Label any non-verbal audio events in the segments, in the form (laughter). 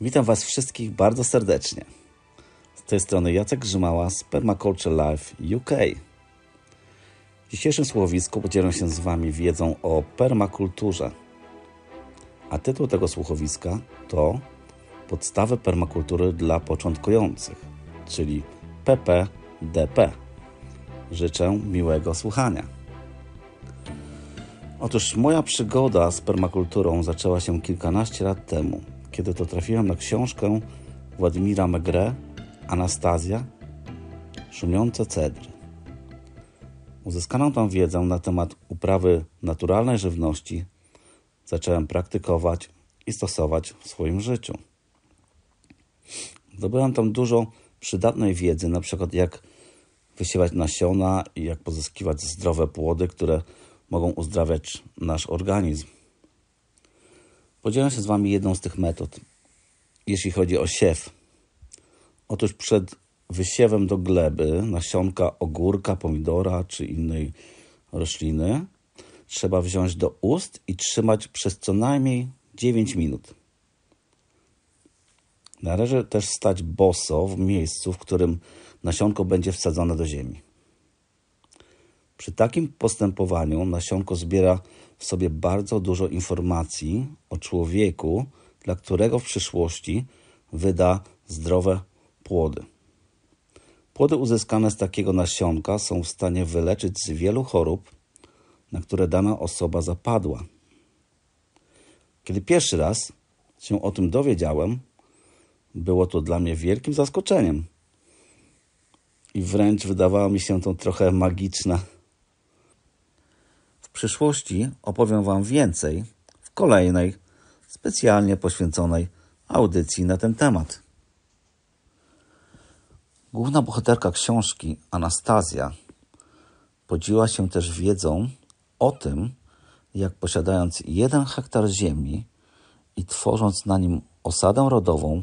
Witam Was wszystkich bardzo serdecznie. Z tej strony Jacek Grzymała z Permaculture Life UK. W dzisiejszym słuchowisku podzielę się z Wami wiedzą o permakulturze. A tytuł tego słuchowiska to Podstawy permakultury dla początkujących, czyli PPDP. Życzę miłego słuchania. Otóż moja przygoda z permakulturą zaczęła się kilkanaście lat temu – kiedy to trafiłem na książkę Władimira Megre Anastazja Szumiące cedry. Uzyskaną tam wiedzę na temat uprawy naturalnej żywności zacząłem praktykować i stosować w swoim życiu. Zdobyłem tam dużo przydatnej wiedzy, na przykład jak wysiewać nasiona i jak pozyskiwać zdrowe płody, które mogą uzdrawiać nasz organizm. Podzielę się z Wami jedną z tych metod, jeśli chodzi o siew. Otóż przed wysiewem do gleby nasionka ogórka, pomidora czy innej rośliny trzeba wziąć do ust i trzymać przez co najmniej 9 minut. Należy też stać boso w miejscu, w którym nasionko będzie wsadzone do ziemi. Przy takim postępowaniu nasionko zbiera w sobie bardzo dużo informacji o człowieku, dla którego w przyszłości wyda zdrowe płody. Płody uzyskane z takiego nasionka są w stanie wyleczyć z wielu chorób, na które dana osoba zapadła. Kiedy pierwszy raz się o tym dowiedziałem, było to dla mnie wielkim zaskoczeniem. I wręcz wydawało mi się to trochę magiczna przyszłości opowiem Wam więcej w kolejnej, specjalnie poświęconej audycji na ten temat. Główna bohaterka książki, Anastazja, podziła się też wiedzą o tym, jak posiadając jeden hektar ziemi i tworząc na nim osadę rodową,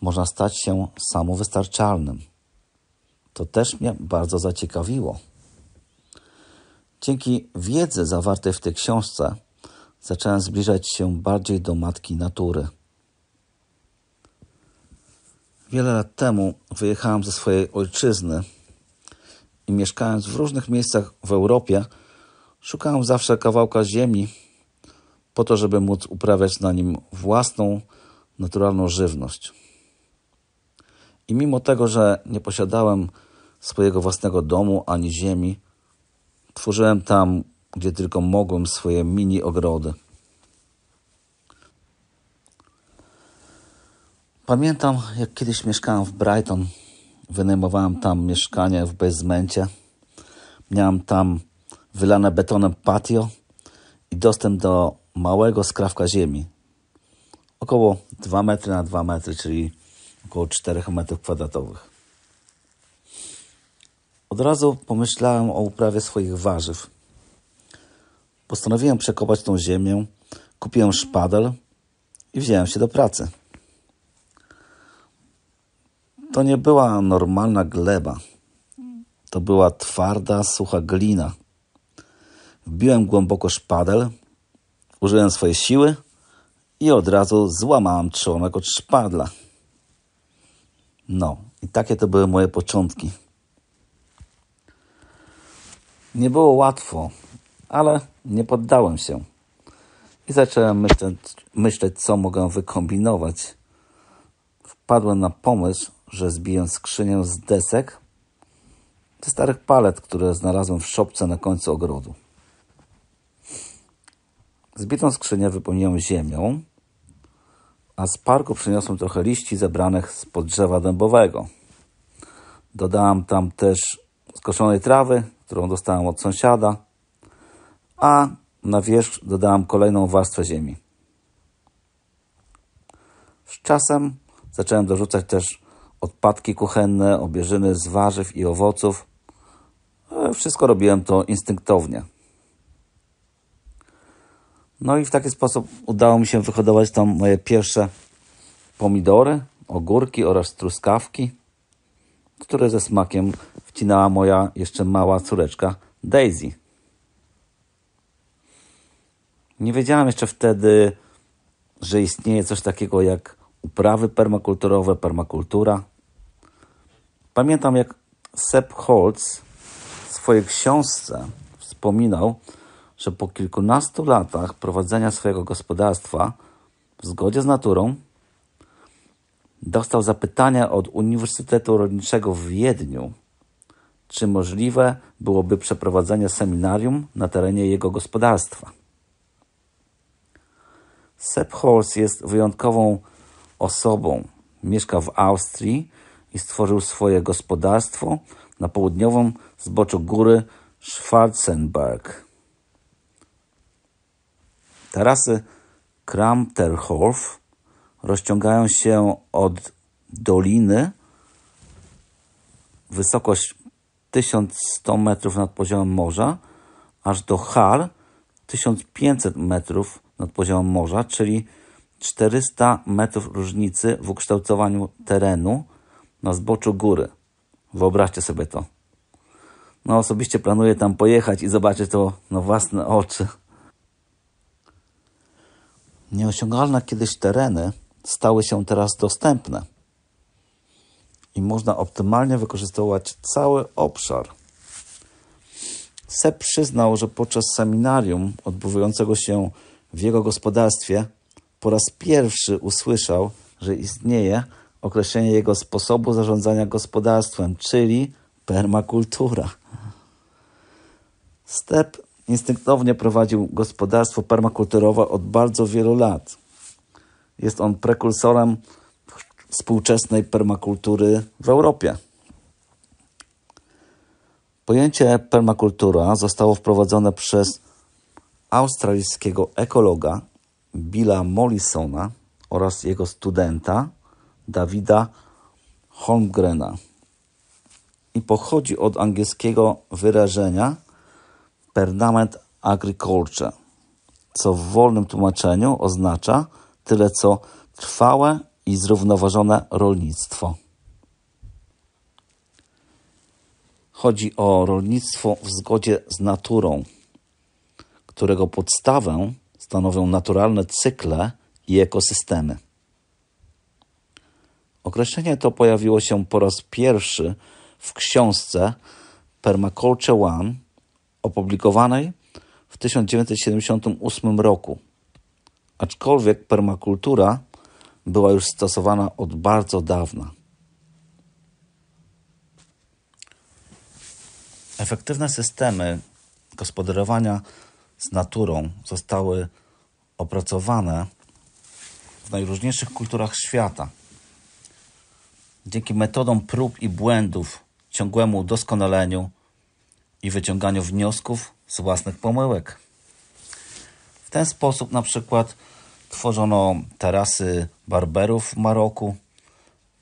można stać się samowystarczalnym. To też mnie bardzo zaciekawiło. Dzięki wiedzy zawartej w tej książce zacząłem zbliżać się bardziej do matki natury. Wiele lat temu wyjechałem ze swojej ojczyzny i mieszkając w różnych miejscach w Europie, szukałem zawsze kawałka ziemi po to, żeby móc uprawiać na nim własną, naturalną żywność. I mimo tego, że nie posiadałem swojego własnego domu ani ziemi, Tworzyłem tam, gdzie tylko mogłem, swoje mini ogrody. Pamiętam, jak kiedyś mieszkałem w Brighton. Wynajmowałem tam mieszkanie w bezmencie. Miałem tam wylane betonem patio i dostęp do małego skrawka ziemi. Około 2 metry na 2 metry, czyli około 4 metrów kwadratowych. Od razu pomyślałem o uprawie swoich warzyw. Postanowiłem przekopać tą ziemię, kupiłem szpadel i wziąłem się do pracy. To nie była normalna gleba. To była twarda, sucha glina. Wbiłem głęboko szpadel, użyłem swojej siły i od razu złamałem trzonek od szpadla. No, i takie to były moje początki. Nie było łatwo, ale nie poddałem się. I zacząłem myśleć, myśleć co mogę wykombinować. Wpadłem na pomysł, że zbiję skrzynię z desek, ze starych palet, które znalazłem w szopce na końcu ogrodu. Zbitą skrzynię wypełniłem ziemią, a z parku przyniosłem trochę liści zebranych z pod drzewa dębowego. Dodałem tam też skoszonej trawy którą dostałem od sąsiada, a na wierzch dodałem kolejną warstwę ziemi. Z czasem zacząłem dorzucać też odpadki kuchenne, obierzyny z warzyw i owoców. E, wszystko robiłem to instynktownie. No i w taki sposób udało mi się wyhodować tam moje pierwsze pomidory, ogórki oraz truskawki, które ze smakiem wcinała moja jeszcze mała córeczka Daisy. Nie wiedziałem jeszcze wtedy, że istnieje coś takiego jak uprawy permakulturowe, permakultura. Pamiętam, jak Sepp Holz w swojej książce wspominał, że po kilkunastu latach prowadzenia swojego gospodarstwa w zgodzie z naturą dostał zapytania od Uniwersytetu Rolniczego w Wiedniu czy możliwe byłoby przeprowadzenie seminarium na terenie jego gospodarstwa. Sepp Holz jest wyjątkową osobą. Mieszka w Austrii i stworzył swoje gospodarstwo na południowym zboczu góry Schwarzenberg. Tarasy Kramterhof rozciągają się od doliny. Wysokość 1100 metrów nad poziomem morza, aż do Har 1500 metrów nad poziomem morza, czyli 400 metrów różnicy w ukształtowaniu terenu na zboczu góry. Wyobraźcie sobie to. No osobiście planuję tam pojechać i zobaczyć to na własne oczy. Nieosiągalne kiedyś tereny stały się teraz dostępne i można optymalnie wykorzystywać cały obszar. Sepp przyznał, że podczas seminarium odbywającego się w jego gospodarstwie po raz pierwszy usłyszał, że istnieje określenie jego sposobu zarządzania gospodarstwem, czyli permakultura. Step instynktownie prowadził gospodarstwo permakulturowe od bardzo wielu lat. Jest on prekursorem współczesnej permakultury w Europie. Pojęcie permakultura zostało wprowadzone przez australijskiego ekologa Billa Mollisona oraz jego studenta Davida Holmgrena i pochodzi od angielskiego wyrażenia permanent agriculture, co w wolnym tłumaczeniu oznacza tyle co trwałe i zrównoważone rolnictwo Chodzi o rolnictwo w zgodzie z naturą, którego podstawę stanowią naturalne cykle i ekosystemy. Określenie to pojawiło się po raz pierwszy w książce Permaculture One opublikowanej w 1978 roku. Aczkolwiek permakultura była już stosowana od bardzo dawna. Efektywne systemy gospodarowania z naturą zostały opracowane w najróżniejszych kulturach świata. Dzięki metodom prób i błędów, ciągłemu doskonaleniu i wyciąganiu wniosków z własnych pomyłek. W ten sposób, na przykład, Tworzono tarasy barberów w Maroku,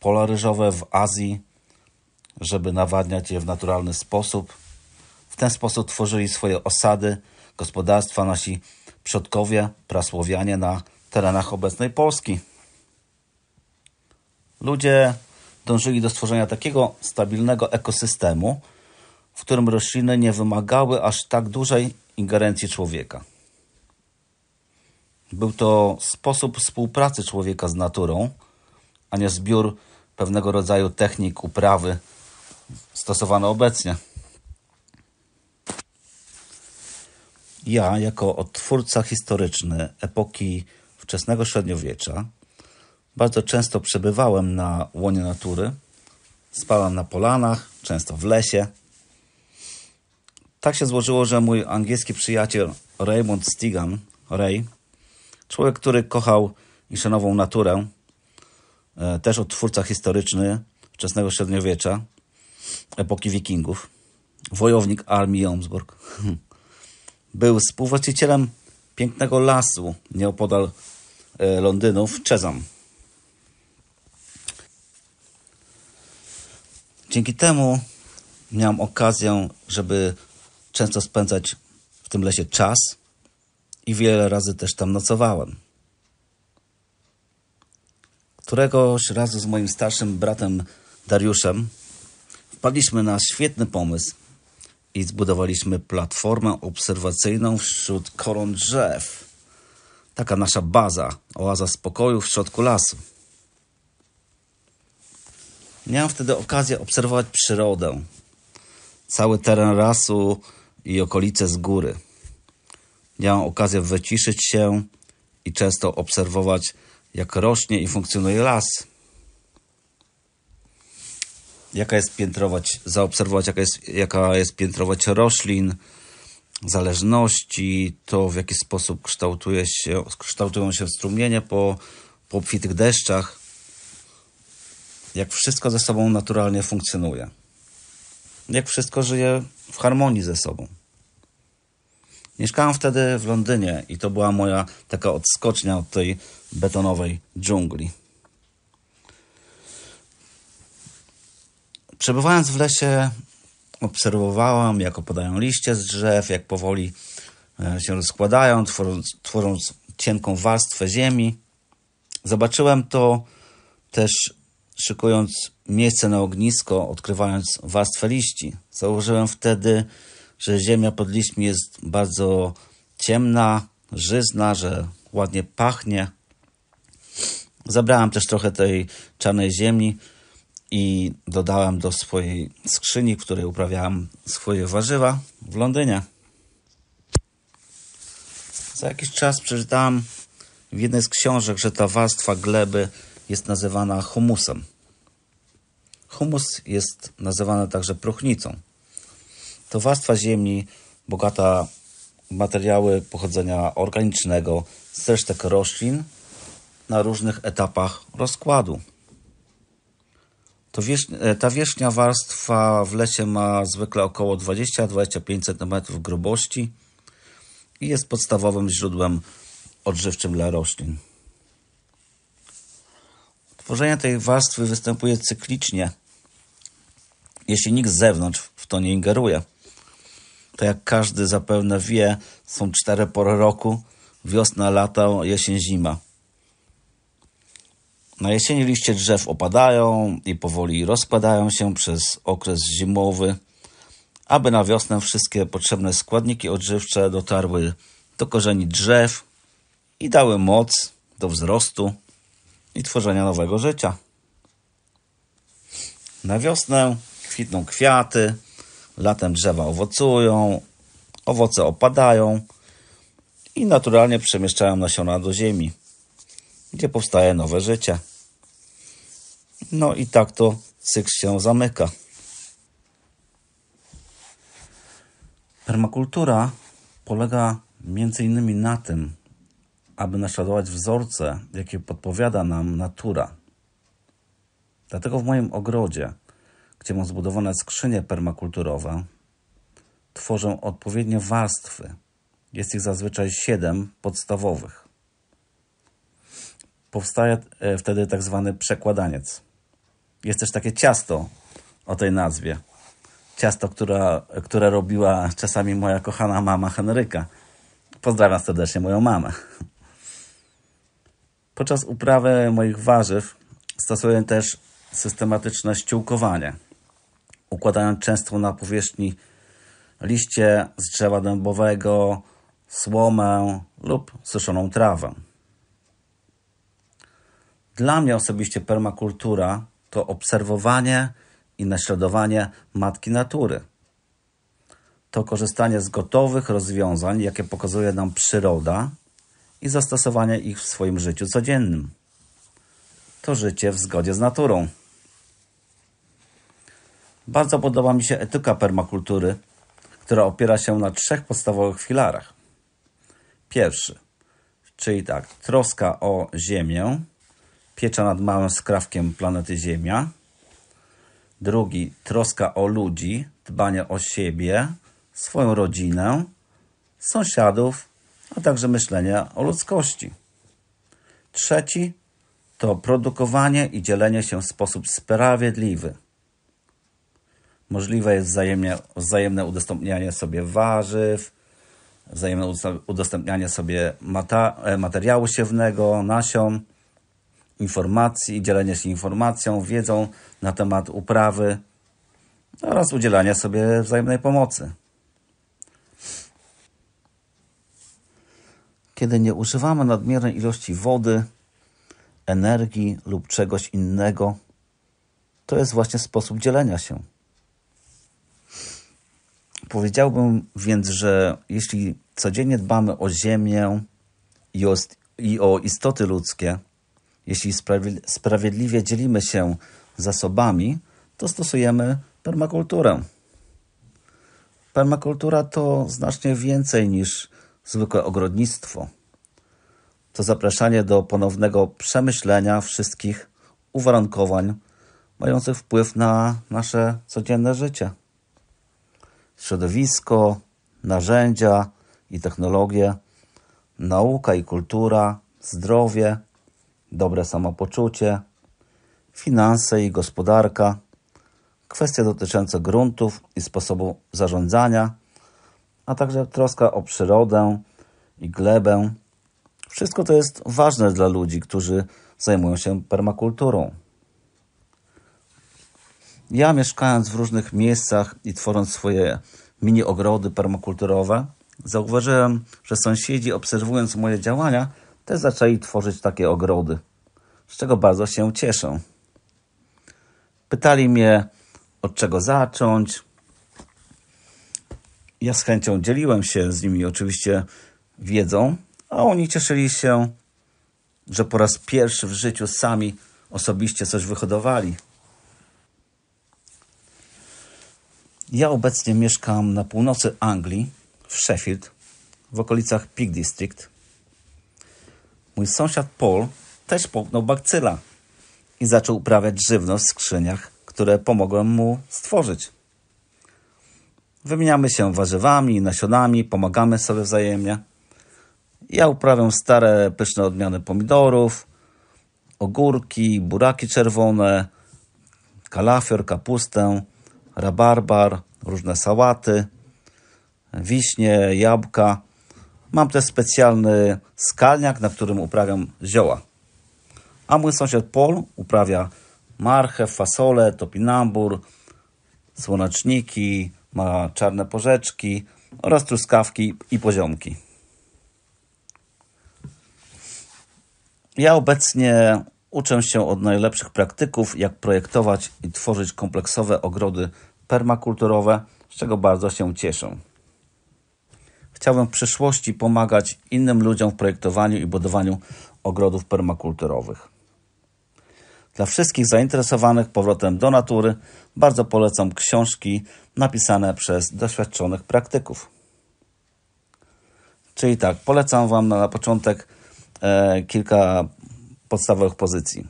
pola ryżowe w Azji, żeby nawadniać je w naturalny sposób. W ten sposób tworzyli swoje osady, gospodarstwa nasi przodkowie, prasłowianie na terenach obecnej Polski. Ludzie dążyli do stworzenia takiego stabilnego ekosystemu, w którym rośliny nie wymagały aż tak dużej ingerencji człowieka. Był to sposób współpracy człowieka z naturą, a nie zbiór pewnego rodzaju technik uprawy stosowane obecnie. Ja, jako odtwórca historyczny epoki wczesnego średniowiecza, bardzo często przebywałem na łonie natury. Spałem na polanach, często w lesie. Tak się złożyło, że mój angielski przyjaciel Raymond Stigan, Ray, Człowiek, który kochał i szanował naturę, e, też odtwórca historyczny wczesnego średniowiecza, epoki wikingów, wojownik armii Jomsburg. (laughs) Był współwłaścicielem pięknego lasu nieopodal e, Londynu w Czezam. Dzięki temu miałem okazję, żeby często spędzać w tym lesie czas – i wiele razy też tam nocowałem. Któregoś razu z moim starszym bratem Dariuszem wpadliśmy na świetny pomysł i zbudowaliśmy platformę obserwacyjną wśród koron drzew. Taka nasza baza, oaza spokoju w środku lasu. Miałem wtedy okazję obserwować przyrodę, cały teren lasu i okolice z góry miałem okazję wyciszyć się i często obserwować, jak rośnie i funkcjonuje las. Jaka jest piętrować, zaobserwować, jaka jest, jaka jest piętrować roślin, zależności, to w jaki sposób kształtuje się, kształtują się strumienie po, po obfitych deszczach, jak wszystko ze sobą naturalnie funkcjonuje, jak wszystko żyje w harmonii ze sobą. Mieszkałem wtedy w Londynie i to była moja taka odskocznia od tej betonowej dżungli. Przebywając w lesie, obserwowałam, jak opadają liście z drzew, jak powoli e, się rozkładają, tworząc, tworząc cienką warstwę ziemi. Zobaczyłem to też szykując miejsce na ognisko, odkrywając warstwę liści. Założyłem wtedy że ziemia pod liśćmi jest bardzo ciemna, żyzna, że ładnie pachnie. Zabrałem też trochę tej czarnej ziemi i dodałem do swojej skrzyni, w której uprawiałem swoje warzywa w Londynie. Za jakiś czas przeczytałem w jednej z książek, że ta warstwa gleby jest nazywana humusem. Humus jest nazywany także próchnicą to warstwa ziemi bogata w materiały pochodzenia organicznego z resztek roślin na różnych etapach rozkładu. Wierz... E, ta wierzchnia warstwa w lesie ma zwykle około 20-25 cm grubości i jest podstawowym źródłem odżywczym dla roślin. Tworzenie tej warstwy występuje cyklicznie, jeśli nikt z zewnątrz w to nie ingeruje to jak każdy zapewne wie, są cztery pory roku: wiosna, lata, jesień, zima. Na jesieni liście drzew opadają i powoli rozpadają się przez okres zimowy, aby na wiosnę wszystkie potrzebne składniki odżywcze dotarły do korzeni drzew i dały moc do wzrostu i tworzenia nowego życia. Na wiosnę kwitną kwiaty, Latem drzewa owocują, owoce opadają i naturalnie przemieszczają nasiona do ziemi, gdzie powstaje nowe życie. No i tak to cykl się zamyka. Permakultura polega między innymi na tym, aby naśladować wzorce, jakie podpowiada nam natura. Dlatego w moim ogrodzie gdzie mam zbudowane skrzynie permakulturowe, tworzę odpowiednie warstwy. Jest ich zazwyczaj siedem podstawowych. Powstaje e, wtedy tak zwany przekładaniec. Jest też takie ciasto o tej nazwie. Ciasto, która, które robiła czasami moja kochana mama Henryka. Pozdrawiam serdecznie moją mamę. Podczas uprawy moich warzyw stosuję też systematyczne ściółkowanie układając często na powierzchni liście z drzewa dębowego, słomę lub suszoną trawę. Dla mnie osobiście permakultura to obserwowanie i naśladowanie matki natury. To korzystanie z gotowych rozwiązań, jakie pokazuje nam przyroda i zastosowanie ich w swoim życiu codziennym. To życie w zgodzie z naturą. Bardzo podoba mi się etyka permakultury, która opiera się na trzech podstawowych filarach. Pierwszy, czyli tak, troska o Ziemię, piecza nad małym skrawkiem planety Ziemia. Drugi, troska o ludzi, dbanie o siebie, swoją rodzinę, sąsiadów, a także myślenie o ludzkości. Trzeci to produkowanie i dzielenie się w sposób sprawiedliwy. Możliwe jest wzajemnie, wzajemne udostępnianie sobie warzyw, wzajemne udostępnianie sobie mata, e, materiału siewnego, nasion, informacji, dzielenie się informacją, wiedzą na temat uprawy oraz udzielanie sobie wzajemnej pomocy. Kiedy nie używamy nadmiernej ilości wody, energii lub czegoś innego, to jest właśnie sposób dzielenia się. Powiedziałbym więc, że jeśli codziennie dbamy o ziemię i o, i o istoty ludzkie, jeśli sprawiedliwie dzielimy się zasobami, to stosujemy permakulturę. Permakultura to znacznie więcej niż zwykłe ogrodnictwo. To zapraszanie do ponownego przemyślenia wszystkich uwarunkowań mających wpływ na nasze codzienne życie środowisko, narzędzia i technologie, nauka i kultura, zdrowie, dobre samopoczucie, finanse i gospodarka, kwestie dotyczące gruntów i sposobu zarządzania, a także troska o przyrodę i glebę. Wszystko to jest ważne dla ludzi, którzy zajmują się permakulturą. Ja mieszkając w różnych miejscach i tworząc swoje mini ogrody permakulturowe, zauważyłem, że sąsiedzi obserwując moje działania, też zaczęli tworzyć takie ogrody, z czego bardzo się cieszę. Pytali mnie, od czego zacząć. Ja z chęcią dzieliłem się z nimi oczywiście wiedzą, a oni cieszyli się, że po raz pierwszy w życiu sami osobiście coś wyhodowali. Ja obecnie mieszkam na północy Anglii, w Sheffield, w okolicach Peak District. Mój sąsiad Paul też połknął bakcyla i zaczął uprawiać żywność w skrzyniach, które pomogłem mu stworzyć. Wymieniamy się warzywami, nasionami, pomagamy sobie wzajemnie. Ja uprawiam stare, pyszne odmiany pomidorów, ogórki, buraki czerwone, kalafior, kapustę, rabarbar, różne sałaty, wiśnie, jabłka. Mam też specjalny skalniak, na którym uprawiam zioła. A mój sąsiad Paul uprawia marchew, fasolę, topinambur, słoneczniki, ma czarne porzeczki oraz truskawki i poziomki. Ja obecnie uczę się od najlepszych praktyków, jak projektować i tworzyć kompleksowe ogrody permakulturowe, z czego bardzo się cieszę. Chciałbym w przyszłości pomagać innym ludziom w projektowaniu i budowaniu ogrodów permakulturowych. Dla wszystkich zainteresowanych powrotem do natury bardzo polecam książki napisane przez doświadczonych praktyków. Czyli tak, polecam Wam na początek e, kilka podstawowych pozycji.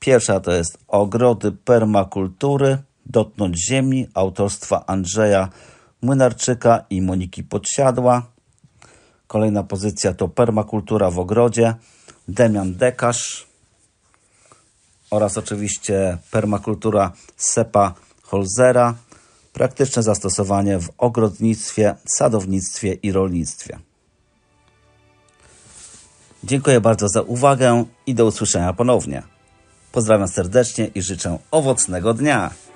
Pierwsza to jest ogrody permakultury Dotknąć ziemi autorstwa Andrzeja Młynarczyka i Moniki Podsiadła. Kolejna pozycja to Permakultura w ogrodzie, Demian Dekarz oraz oczywiście Permakultura Sepa Holzera. Praktyczne zastosowanie w ogrodnictwie, sadownictwie i rolnictwie. Dziękuję bardzo za uwagę i do usłyszenia ponownie. Pozdrawiam serdecznie i życzę owocnego dnia.